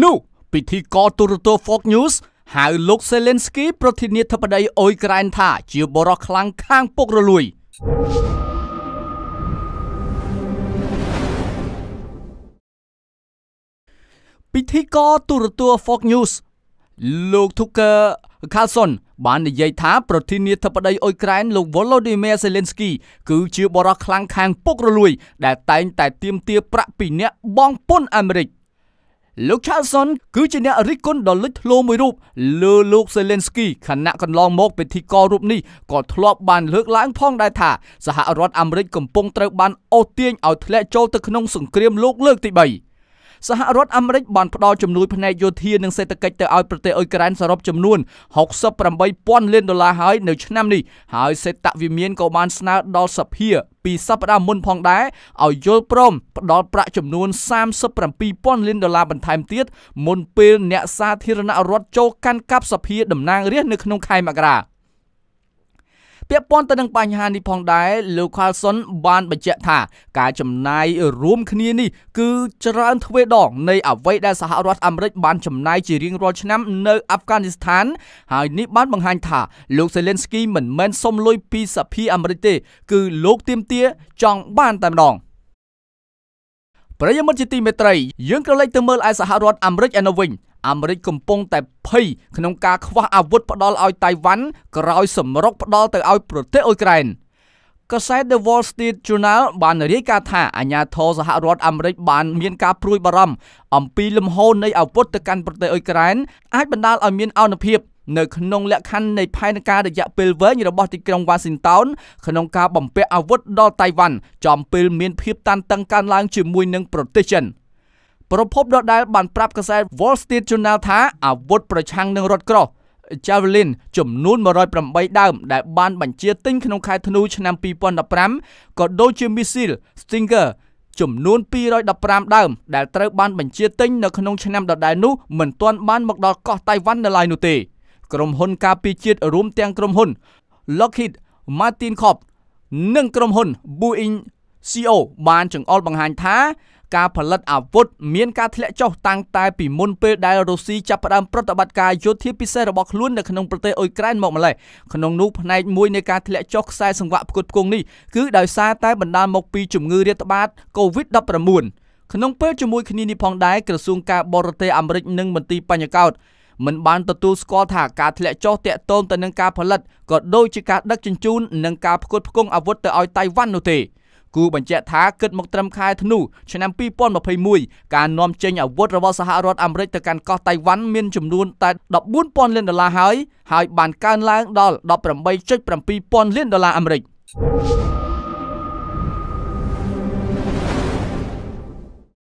នោះពិធីករទូរទស្សន៍ Fox News ហៅលោក Zelensky ប្រធានាធិបតីអ៊ុយក្រែនថាជាបរិសខ្លាំងខាងពុករលួយពិធីករទូរទស្សន៍ Fox News លោក Tucker Carlson បាននិយាយថាប្រធានាធិបតីអ៊ុយក្រែនលោក Volodymyr Zelensky គឺជាបរិសខ្លាំងខាងពុករលួយដែលតែងតែទាមទារប្រាក់ពីអ្នកបងពុនអាមេរិក។លោក Charlson គឺជាអ្នករិះគន់ដ៏លេចធ្លោមួយរូបលើលោក Zelensky ខណៈកន្លងមកពិធីកររូបនេះក៏ធ្លាប់បាន លើកឡើងផងដែរថាសហរដ្ឋអាមេរិកកំពុងត្រូវ បានអូសទាញឲ្យធ្លាក់ចូលទៅក្នុងសង្គ្រាមលោកលើកទី3សហរដ្ឋអាមេរិកបានផ្ដល់ជំនួយផ្នែកយោធានិងសេដ្ឋកិច្ចទៅឲ្យប្រទេសអ៊ុយក្រែនសរុបចំនួន68,000លានដុល្លារហើយនៅឆ្នាំនេះហើយសេតវិមានក៏បានស្នើដល់សភាពីសប្តាហ៍មុនផងដែរឲ្យយល់ព្រមផ្ដល់ប្រាក់ចំនួន37,000លានដុល្លារបន្ថែមទៀតមុនពេលអ្នកសាធារណរដ្ឋចូលកាន់កាប់សភាតំណាងរាស្ត្រនៅក្នុងខែមករា។ព័ន្ធទៅនឹងបញ្ហានេះផងដែរលោក Carlson បានបញ្ជាក់ថា ការចំណាយរួមគ្នានេះគឺច្រើនទ្វេដងនៃអ្វីដែលសហរដ្ឋអាមេរិកបានចំណាយជារៀងរាល់ឆ្នាំនៅអាហ្វហ្គានីស្ថានហើយនេះបានបង្ហាញថា លោក Zelensky មិនមែនសុំលុយពីសភាអាមេរិកទេ គឺលោកទៀមទាចង់បានតែម្ដងប្រិយមិត្តជាទីមេត្រីយើងក៏លេចទៅមើលឯសហរដ្ឋអាមេរិកឯនោះវិញអាមេរិកកំពុងតែភ័យក្នុងការខ្វះអាវុធផ្ដល់ឲ្យតៃវ៉ាន់ក្រោយ សម្រុកផ្ដល់ទៅឲ្យប្រទេសអ៊ុយក្រែនកាសែត The Wall Street Journal បានរាយការណ៍ថាអាញាធរសហរដ្ឋអាមេរិកបានមានការព្រួយបារម្ភអំពីលំហូរនៃអាវុធទៅកាន់ប្រទេសអ៊ុយក្រែនអាចបណ្ដាលឲ្យមានអនុភាពនៅក្នុងលក្ខខណ្ឌនៃផែនការរយៈពេលវែងរបស់ទីក្រុង Washington ក្នុងការបំពាក់អាវុធដល់តៃវ៉ាន់ចំពេលមានភាពតានតឹងកើនឡើងជាមួយនឹងប្រទេសចិន។ប្រពន្ធដដែលបានប្រាប់កាសែត Wall Street Journal ថាអាវុធប្រឆាំងនឹងរថក្រោះ Javelin ចំនួន108ដើមដែលបានបញ្ជាទិញក្នុងខែធ្នូឆ្នាំ2015ក៏ដូចជា Missile Stinger ចំនួន215ដើមដែលត្រូវបានបញ្ជាទិញនៅក្នុងឆ្នាំដដែលនោះមិនទាន់បានមកដល់កោះតៃវ៉ាន់នៅឡើយនោះទេក្រុមហ៊ុនការពារជាតិរួមទាំងក្រុមហ៊ុន Lockheed Martin Corp និងក្រុមហ៊ុន Boeing CO បានចង្អុលបង្ហាញថាការផលិតអាវុធមានការធ្លាក់ចុះតាំងតែពីមុនពេលដែលរុស្ស៊ីចាប់ផ្ដើមប្រតិបត្តិការយោធាពិសេសរបស់ខ្លួននៅក្នុងប្រទេសអ៊ុយក្រែនមកម្ល៉េះក្នុងនោះផ្នែកមួយនៃការធ្លាក់ចុះខ្សែសង្វាក់ផ្គត់ផ្គង់នេះគឺដោយសារតែបណ្ដាលមកពីជំងឺរាតត្បាត COVID-19 ក្នុងពេលជាមួយគ្នានេះផងដែរក្រសួងការបរទេសអាមេរិកនិងមន្ទីរបញ្ញកោតមិនបានទទួលស្គាល់ថាការធ្លាក់ចុះតាក់ទងទៅនឹងការផលិតក៏ដូចជាការដឹកជញ្ជូននិងការផ្គត់ផ្គង់អាវុធទៅឲ្យតៃវ៉ាន់នោះទេ។គូបញ្ជាក់ថាគិតមកត្រឹមខែធ្នូឆ្នាំ2021ការនាំចេញអាវុធរបស់សហរដ្ឋអាមេរិកទៅកាន់កោះតៃវ៉ាន់មានចំនួនតែ14,000លានដុល្លារហើយហើយបានកើនឡើងដល់18.7ពាន់លានដុល្លារអាមេរិក